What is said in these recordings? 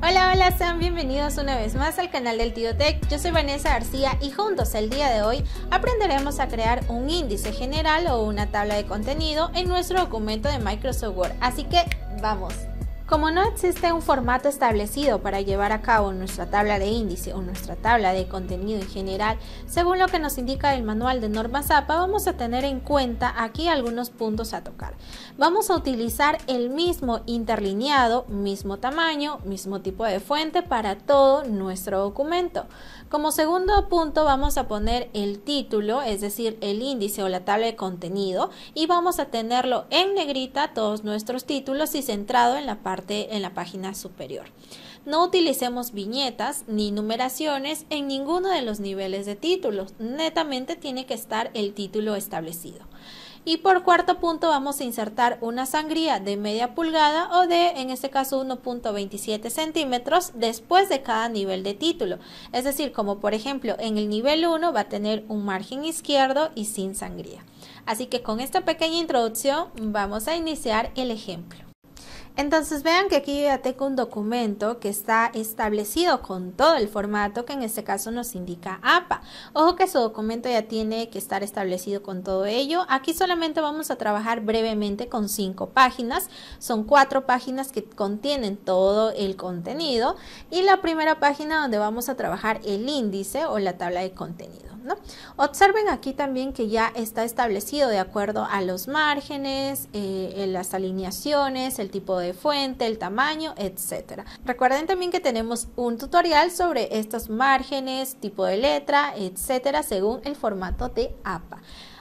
Hola, hola, sean bienvenidos una vez más al canal del Tío Tech. Yo soy Vanessa García y juntos el día de hoy aprenderemos a crear un índice general o una tabla de contenido en nuestro documento de Microsoft Word. Así que, vamos. Como no existe un formato establecido para llevar a cabo nuestra tabla de índice o nuestra tabla de contenido en general, según lo que nos indica el manual de normas APA, vamos a tener en cuenta aquí algunos puntos a tocar. Vamos a utilizar el mismo interlineado, mismo tamaño, mismo tipo de fuente para todo nuestro documento. Como segundo punto vamos a poner el título, es decir, el índice o la tabla de contenido y vamos a tenerlo en negrita todos nuestros títulos y centrado en la parte en la página superior. No utilicemos viñetas ni numeraciones en ninguno de los niveles de títulos. Netamente tiene que estar el título establecido. Y por cuarto punto vamos a insertar una sangría de media pulgada o de, en este caso, 1.27 centímetros después de cada nivel de título. Es decir, como por ejemplo en el nivel 1 va a tener un margen izquierdo y sin sangría. Así que con esta pequeña introducción vamos a iniciar el ejemplo. Entonces vean que aquí yo ya tengo un documento que está establecido con todo el formato que en este caso nos indica APA. Ojo que su documento ya tiene que estar establecido con todo ello. Aquí solamente vamos a trabajar brevemente con cinco páginas. Son cuatro páginas que contienen todo el contenido y la primera página donde vamos a trabajar el índice o la tabla de contenido. Observen aquí también que ya está establecido de acuerdo a los márgenes, eh, en las alineaciones, el tipo de fuente, el tamaño, etc. Recuerden también que tenemos un tutorial sobre estos márgenes, tipo de letra, etcétera, según el formato de APA.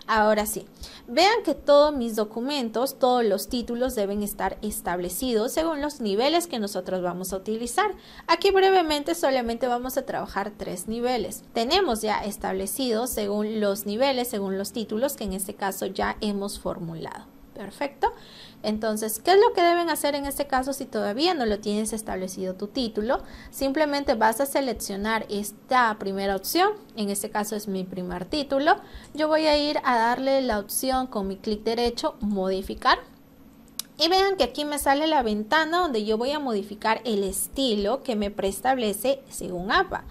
Ahora sí, vean que todos mis documentos, todos los títulos deben estar establecidos según los niveles que nosotros vamos a utilizar. Aquí brevemente solamente vamos a trabajar tres niveles. Tenemos ya establecidos según los niveles, según los títulos que en este caso ya hemos formulado. Perfecto. Entonces, ¿qué es lo que deben hacer en este caso si todavía no lo tienes establecido tu título? Simplemente vas a seleccionar esta primera opción, en este caso es mi primer título. Yo voy a ir a darle la opción con mi clic derecho, modificar. Y vean que aquí me sale la ventana donde yo voy a modificar el estilo que me preestablece según APA.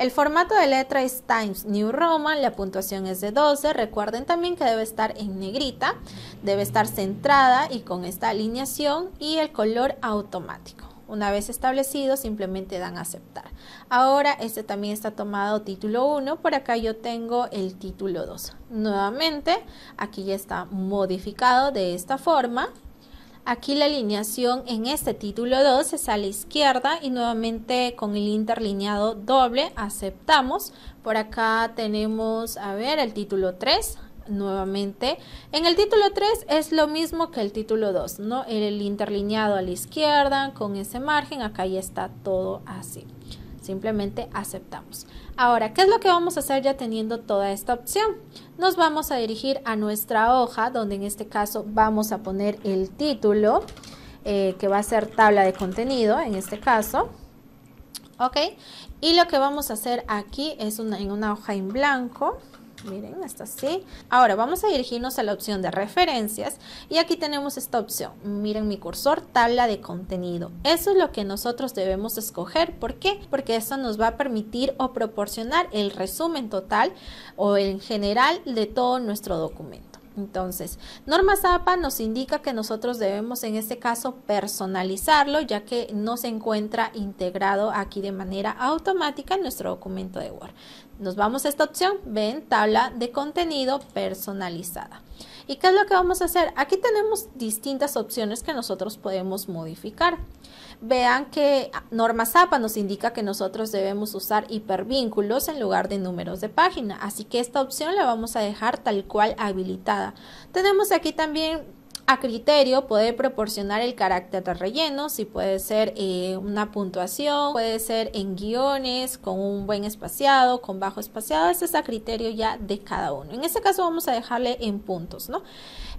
El formato de letra es Times New Roman, la puntuación es de 12. Recuerden también que debe estar en negrita, debe estar centrada y con esta alineación y el color automático. Una vez establecido, simplemente dan a aceptar. Ahora, este también está tomado título 1. Por acá yo tengo el título 2. Nuevamente, aquí ya está modificado de esta forma. Aquí la alineación en este título 2 es a la izquierda y nuevamente con el interlineado doble aceptamos. Por acá tenemos, a ver, el título 3 nuevamente. En el título 3 es lo mismo que el título 2, ¿no? El interlineado a la izquierda con ese margen, acá ya está todo así simplemente aceptamos. Ahora, ¿qué es lo que vamos a hacer ya teniendo toda esta opción? Nos vamos a dirigir a nuestra hoja, donde en este caso vamos a poner el título, eh, que va a ser tabla de contenido en este caso. ¿Ok? Y lo que vamos a hacer aquí es en una hoja en blanco miren, hasta así. Ahora vamos a dirigirnos a la opción de referencias y aquí tenemos esta opción, miren mi cursor, tabla de contenido. Eso es lo que nosotros debemos escoger, ¿por qué? Porque eso nos va a permitir o proporcionar el resumen total o en general de todo nuestro documento. Entonces, norma APA nos indica que nosotros debemos en este caso personalizarlo ya que no se encuentra integrado aquí de manera automática en nuestro documento de Word. Nos vamos a esta opción, ven, tabla de contenido personalizada. ¿Y qué es lo que vamos a hacer? Aquí tenemos distintas opciones que nosotros podemos modificar. Vean que norma Zapa nos indica que nosotros debemos usar hipervínculos en lugar de números de página, así que esta opción la vamos a dejar tal cual habilitada. Tenemos aquí también a criterio puede proporcionar el carácter de relleno, si puede ser eh, una puntuación, puede ser en guiones, con un buen espaciado, con bajo espaciado, ese es a criterio ya de cada uno. En este caso vamos a dejarle en puntos, ¿no?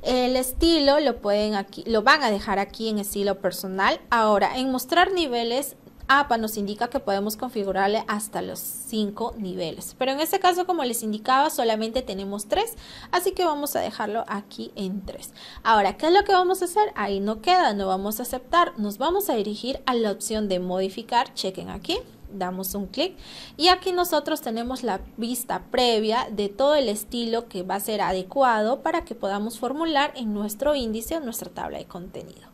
El estilo lo pueden aquí, lo van a dejar aquí en estilo personal. Ahora, en mostrar niveles APA nos indica que podemos configurarle hasta los cinco niveles. Pero en este caso, como les indicaba, solamente tenemos tres, así que vamos a dejarlo aquí en 3. Ahora, ¿qué es lo que vamos a hacer? Ahí no queda, no vamos a aceptar. Nos vamos a dirigir a la opción de modificar. Chequen aquí damos un clic y aquí nosotros tenemos la vista previa de todo el estilo que va a ser adecuado para que podamos formular en nuestro índice o nuestra tabla de contenido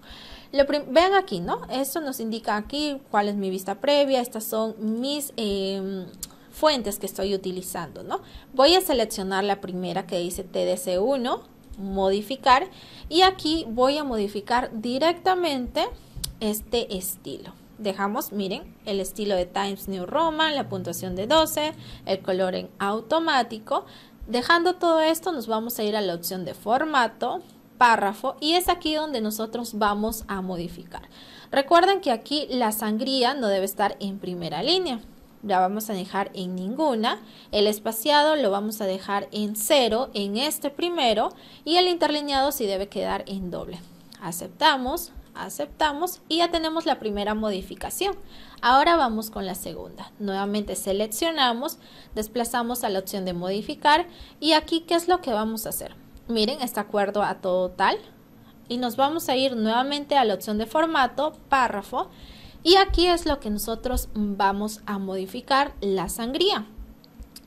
vean aquí, ¿no? Esto nos indica aquí cuál es mi vista previa, estas son mis em, fuentes que estoy utilizando, ¿no? Voy a seleccionar la primera que dice TDC1, modificar, y aquí voy a modificar directamente este estilo. Dejamos, miren, el estilo de Times New Roman, la puntuación de 12, el color en automático. Dejando todo esto, nos vamos a ir a la opción de formato, párrafo y es aquí donde nosotros vamos a modificar. Recuerden que aquí la sangría no debe estar en primera línea, la vamos a dejar en ninguna, el espaciado lo vamos a dejar en cero en este primero y el interlineado sí debe quedar en doble. Aceptamos, aceptamos y ya tenemos la primera modificación. Ahora vamos con la segunda. Nuevamente seleccionamos, desplazamos a la opción de modificar y aquí qué es lo que vamos a hacer Miren, está acuerdo a todo tal. Y nos vamos a ir nuevamente a la opción de formato, párrafo. Y aquí es lo que nosotros vamos a modificar la sangría.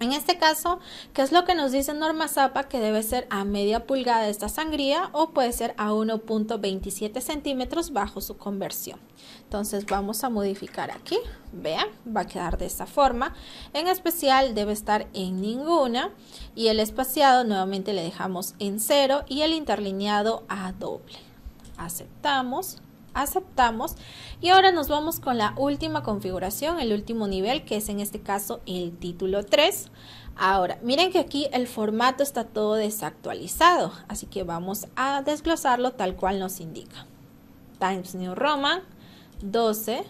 En este caso, ¿qué es lo que nos dice Norma Zapa? Que debe ser a media pulgada esta sangría o puede ser a 1.27 centímetros bajo su conversión. Entonces vamos a modificar aquí, vean, va a quedar de esta forma. En especial debe estar en ninguna y el espaciado nuevamente le dejamos en cero y el interlineado a doble. Aceptamos aceptamos y ahora nos vamos con la última configuración, el último nivel que es en este caso el título 3. Ahora, miren que aquí el formato está todo desactualizado, así que vamos a desglosarlo tal cual nos indica. Times New Roman 12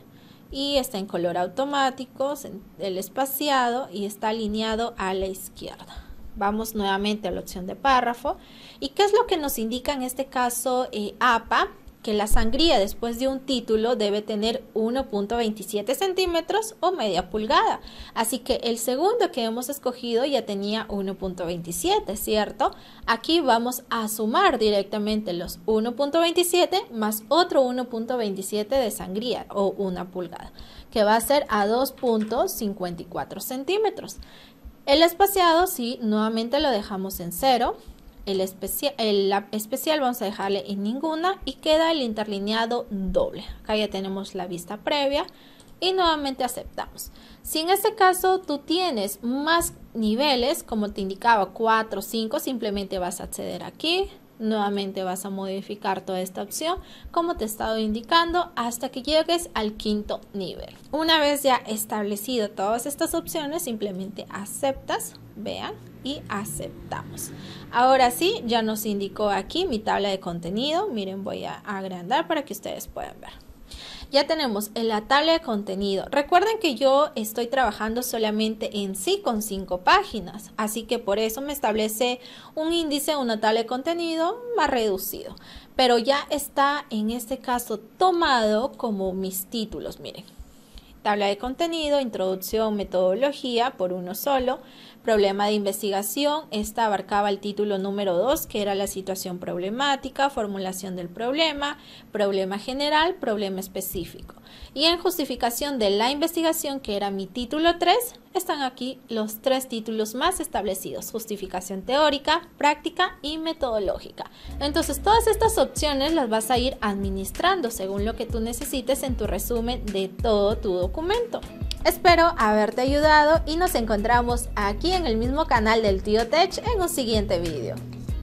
y está en color automático, el espaciado y está alineado a la izquierda. Vamos nuevamente a la opción de párrafo. ¿Y qué es lo que nos indica en este caso APA? Eh, que la sangría después de un título debe tener 1.27 centímetros o media pulgada. Así que el segundo que hemos escogido ya tenía 1.27, ¿cierto? Aquí vamos a sumar directamente los 1.27 más otro 1.27 de sangría o una pulgada, que va a ser a 2.54 centímetros. El espaciado, sí, nuevamente lo dejamos en cero el, el especial vamos a dejarle en ninguna y queda el interlineado doble. Acá ya tenemos la vista previa y nuevamente aceptamos. Si en este caso tú tienes más niveles, como te indicaba 4 o 5, simplemente vas a acceder aquí, Nuevamente vas a modificar toda esta opción como te he estado indicando hasta que llegues al quinto nivel. Una vez ya establecido todas estas opciones, simplemente aceptas, vean, y aceptamos. Ahora sí, ya nos indicó aquí mi tabla de contenido. Miren, voy a agrandar para que ustedes puedan ver. Ya tenemos el la tabla de contenido. Recuerden que yo estoy trabajando solamente en sí con cinco páginas, así que por eso me establece un índice, una tabla de contenido más reducido. Pero ya está en este caso tomado como mis títulos, miren. Tabla de contenido, introducción, metodología, por uno solo. Problema de investigación, esta abarcaba el título número 2, que era la situación problemática, formulación del problema, problema general, problema específico. Y en justificación de la investigación, que era mi título 3, están aquí los tres títulos más establecidos, justificación teórica, práctica y metodológica. Entonces, todas estas opciones las vas a ir administrando según lo que tú necesites en tu resumen de todo tu documento documento. Espero haberte ayudado y nos encontramos aquí en el mismo canal del Tío Tech en un siguiente video.